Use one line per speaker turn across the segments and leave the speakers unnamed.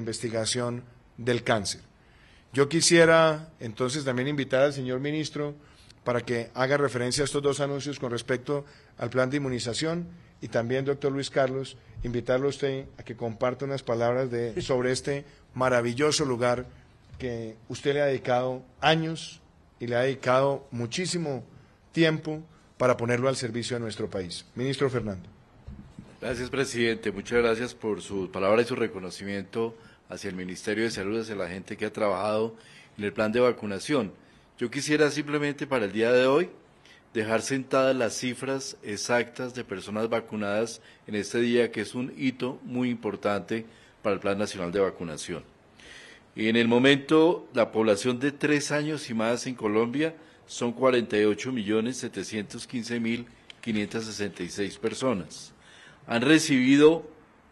investigación del cáncer. Yo quisiera entonces también invitar al señor ministro para que haga referencia a estos dos anuncios con respecto al plan de inmunización y también, doctor Luis Carlos, invitarlo a usted a que comparta unas palabras de, sobre este maravilloso lugar que usted le ha dedicado años y le ha dedicado muchísimo tiempo para ponerlo al servicio de nuestro país. Ministro Fernando.
Gracias, presidente. Muchas gracias por sus palabras y su reconocimiento hacia el Ministerio de Salud, hacia la gente que ha trabajado en el plan de vacunación. Yo quisiera simplemente para el día de hoy dejar sentadas las cifras exactas de personas vacunadas en este día, que es un hito muy importante para el Plan Nacional de Vacunación. En el momento, la población de tres años y más en Colombia son 48.715.566 personas han recibido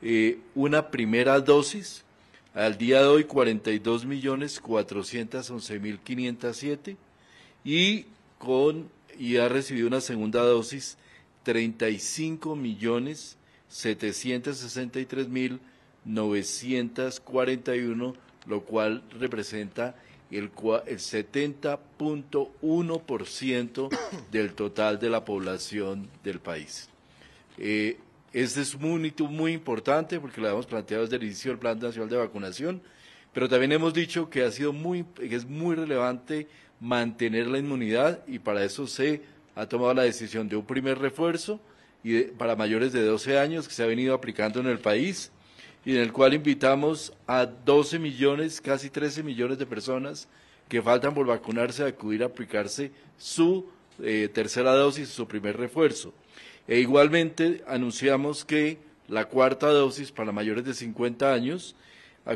eh, una primera dosis. Al día de hoy, 42.411.507 y con y ha recibido una segunda dosis 35.763.941, lo cual representa el, el 70.1% del total de la población del país. Eh, este es un hito muy importante porque lo hemos planteado desde el inicio del Plan Nacional de Vacunación, pero también hemos dicho que, ha sido muy, es muy relevante mantener la inmunidad y para eso se ha tomado la decisión de un primer refuerzo y para mayores de 12 años que se ha venido aplicando en el país y en el cual invitamos a 12 millones, casi 13 millones de personas que faltan por vacunarse a acudir a aplicarse su eh, tercera dosis, su primer refuerzo. E igualmente anunciamos que la cuarta dosis para mayores de 50 años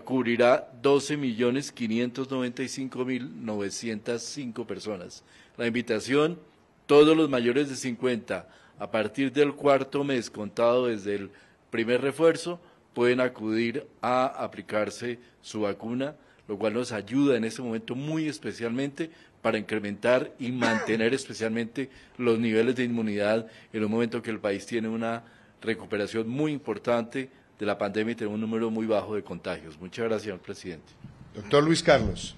cubrirá 12.595.905 personas. La invitación, todos los mayores de 50 a partir del cuarto mes contado desde el primer refuerzo pueden acudir a aplicarse su vacuna lo cual nos ayuda en este momento muy especialmente para incrementar y mantener especialmente los niveles de inmunidad en un momento que el país tiene una recuperación muy importante de la pandemia y tiene un número muy bajo de contagios. Muchas gracias, señor presidente.
Doctor Luis Carlos.